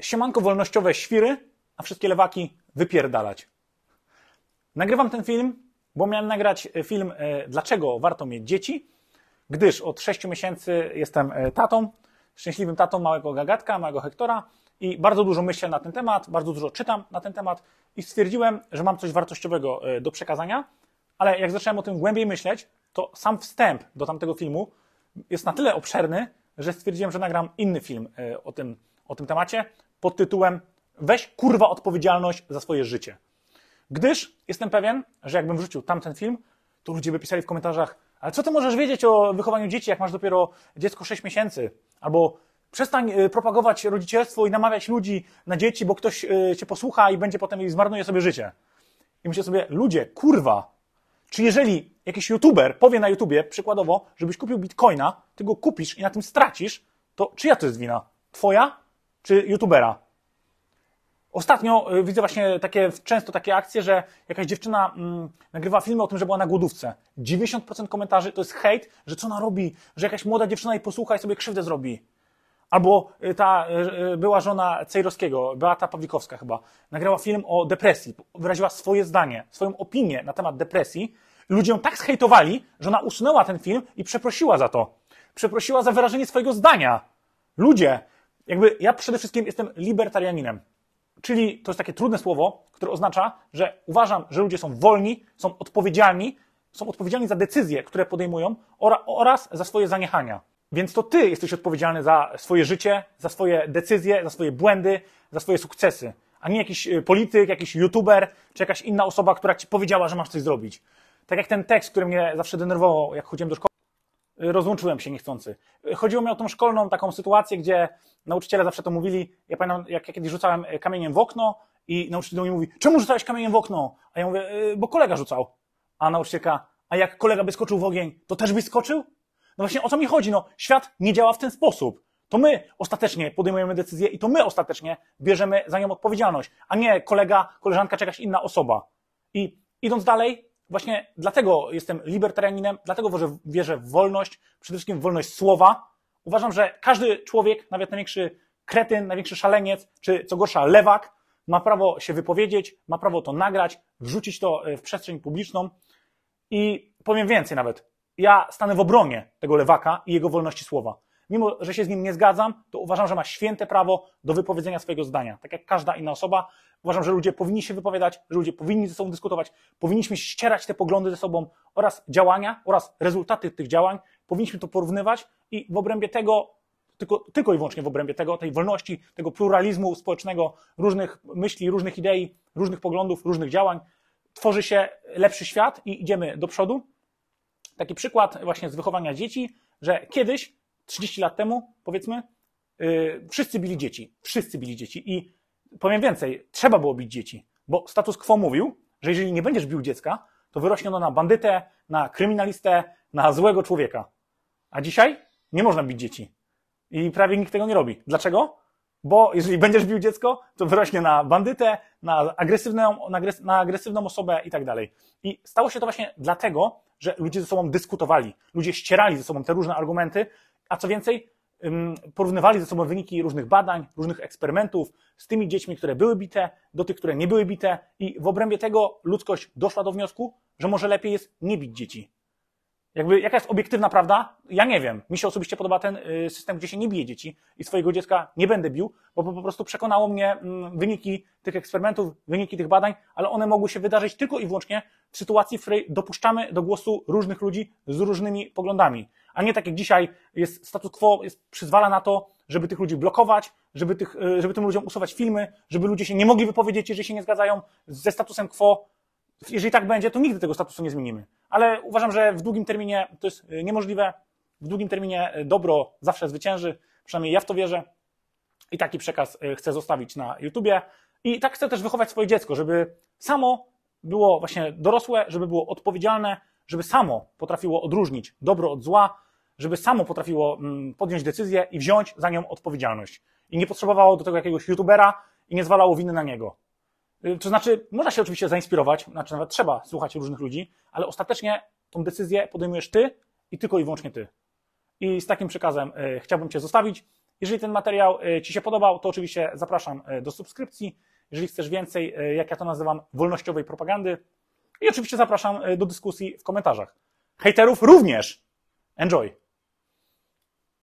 siemanko wolnościowe świry, a wszystkie lewaki wypierdalać. Nagrywam ten film, bo miałem nagrać e, film e, Dlaczego warto mieć dzieci, gdyż od 6 miesięcy jestem e, tatą, szczęśliwym tatą małego gagatka, małego Hektora i bardzo dużo myślę na ten temat, bardzo dużo czytam na ten temat i stwierdziłem, że mam coś wartościowego do przekazania, ale jak zacząłem o tym głębiej myśleć, to sam wstęp do tamtego filmu jest na tyle obszerny, że stwierdziłem, że nagram inny film o tym o tym temacie pod tytułem Weź kurwa odpowiedzialność za swoje życie. Gdyż jestem pewien, że jakbym wrzucił tamten film, to ludzie by pisali w komentarzach, ale co ty możesz wiedzieć o wychowaniu dzieci, jak masz dopiero dziecko 6 miesięcy? Albo przestań y, propagować rodzicielstwo i namawiać ludzi na dzieci, bo ktoś y, cię posłucha i będzie potem i zmarnuje sobie życie. I myślę sobie, ludzie, kurwa, czy jeżeli jakiś youtuber powie na YouTubie, przykładowo, żebyś kupił bitcoina, ty go kupisz i na tym stracisz, to czyja to jest wina? Twoja czy youtubera. Ostatnio y, widzę właśnie takie, często takie akcje, że jakaś dziewczyna mm, nagrywa filmy o tym, że była na głodówce. 90% komentarzy to jest hejt, że co ona robi, że jakaś młoda dziewczyna jej posłucha i sobie krzywdę zrobi. Albo y, ta y, była żona Cejrowskiego, Beata Pawlikowska chyba, nagrała film o depresji, wyraziła swoje zdanie, swoją opinię na temat depresji. Ludzie ją tak zhejtowali, że ona usunęła ten film i przeprosiła za to. Przeprosiła za wyrażenie swojego zdania. Ludzie, jakby ja przede wszystkim jestem libertarianinem. Czyli to jest takie trudne słowo, które oznacza, że uważam, że ludzie są wolni, są odpowiedzialni, są odpowiedzialni za decyzje, które podejmują oraz za swoje zaniechania. Więc to ty jesteś odpowiedzialny za swoje życie, za swoje decyzje, za swoje błędy, za swoje sukcesy, a nie jakiś y, polityk, jakiś youtuber czy jakaś inna osoba, która ci powiedziała, że masz coś zrobić. Tak jak ten tekst, który mnie zawsze denerwował, jak chodziłem do szkoły rozłączyłem się niechcący. Chodziło mi o tą szkolną taką sytuację, gdzie nauczyciele zawsze to mówili. Ja pamiętam, jak ja kiedyś rzucałem kamieniem w okno i nauczyciel do mnie mówi, czemu rzucałeś kamieniem w okno? A ja mówię, y, bo kolega rzucał. A nauczycielka, a jak kolega by skoczył w ogień, to też by skoczył? No właśnie o co mi chodzi? No, świat nie działa w ten sposób. To my ostatecznie podejmujemy decyzję i to my ostatecznie bierzemy za nią odpowiedzialność, a nie kolega, koleżanka czy jakaś inna osoba. I idąc dalej, Właśnie dlatego jestem libertarianinem, dlatego wierzę w wolność, przede wszystkim w wolność słowa. Uważam, że każdy człowiek, nawet największy kretyn, największy szaleniec, czy co gorsza lewak, ma prawo się wypowiedzieć, ma prawo to nagrać, wrzucić to e, w przestrzeń publiczną. I powiem więcej nawet. Ja stanę w obronie tego lewaka i jego wolności słowa. Mimo, że się z nim nie zgadzam, to uważam, że ma święte prawo do wypowiedzenia swojego zdania. Tak jak każda inna osoba, uważam, że ludzie powinni się wypowiadać, że ludzie powinni ze sobą dyskutować, powinniśmy ścierać te poglądy ze sobą oraz działania, oraz rezultaty tych działań, powinniśmy to porównywać i w obrębie tego tylko, tylko i wyłącznie w obrębie tego, tej wolności, tego pluralizmu społecznego, różnych myśli, różnych idei, różnych poglądów, różnych działań, tworzy się lepszy świat i idziemy do przodu. Taki przykład właśnie z wychowania dzieci, że kiedyś 30 lat temu, powiedzmy, yy, wszyscy bili dzieci. Wszyscy bili dzieci. I powiem więcej, trzeba było bić dzieci, bo status quo mówił, że jeżeli nie będziesz bił dziecka, to wyrośnie ono na bandytę, na kryminalistę, na złego człowieka. A dzisiaj nie można bić dzieci. I prawie nikt tego nie robi. Dlaczego? Bo jeżeli będziesz bił dziecko, to wyrośnie na bandytę, na agresywną, na agresywną osobę i tak dalej. I stało się to właśnie dlatego, że ludzie ze sobą dyskutowali, ludzie ścierali ze sobą te różne argumenty a co więcej, porównywali ze sobą wyniki różnych badań, różnych eksperymentów z tymi dziećmi, które były bite, do tych, które nie były bite, i w obrębie tego ludzkość doszła do wniosku, że może lepiej jest nie bić dzieci, jakby, jaka jest obiektywna prawda? Ja nie wiem. Mi się osobiście podoba ten y, system, gdzie się nie bije dzieci i swojego dziecka nie będę bił, bo po prostu przekonało mnie mm, wyniki tych eksperymentów, wyniki tych badań, ale one mogły się wydarzyć tylko i wyłącznie w sytuacji, w której dopuszczamy do głosu różnych ludzi z różnymi poglądami. A nie tak jak dzisiaj jest status quo, jest, przyzwala na to, żeby tych ludzi blokować, żeby, tych, y, żeby tym ludziom usuwać filmy, żeby ludzie się nie mogli wypowiedzieć, jeżeli się nie zgadzają ze statusem quo, jeżeli tak będzie, to nigdy tego statusu nie zmienimy. Ale uważam, że w długim terminie to jest e, niemożliwe. W długim terminie e, dobro zawsze zwycięży, przynajmniej ja w to wierzę. I taki przekaz e, chcę zostawić na YouTubie. I tak chcę też wychować swoje dziecko, żeby samo było właśnie dorosłe, żeby było odpowiedzialne, żeby samo potrafiło odróżnić dobro od zła, żeby samo potrafiło mm, podjąć decyzję i wziąć za nią odpowiedzialność. I nie potrzebowało do tego jakiegoś YouTubera i nie zwalało winy na niego. Y, to znaczy, można się oczywiście zainspirować, znaczy nawet trzeba słuchać różnych ludzi, ale ostatecznie tą decyzję podejmujesz ty i tylko i wyłącznie ty. I z takim przekazem y, chciałbym Cię zostawić. Jeżeli ten materiał y, Ci się podobał, to oczywiście zapraszam do subskrypcji. Jeżeli chcesz więcej, jak ja to nazywam, wolnościowej propagandy. I oczywiście zapraszam do dyskusji w komentarzach. Hejterów również! Enjoy!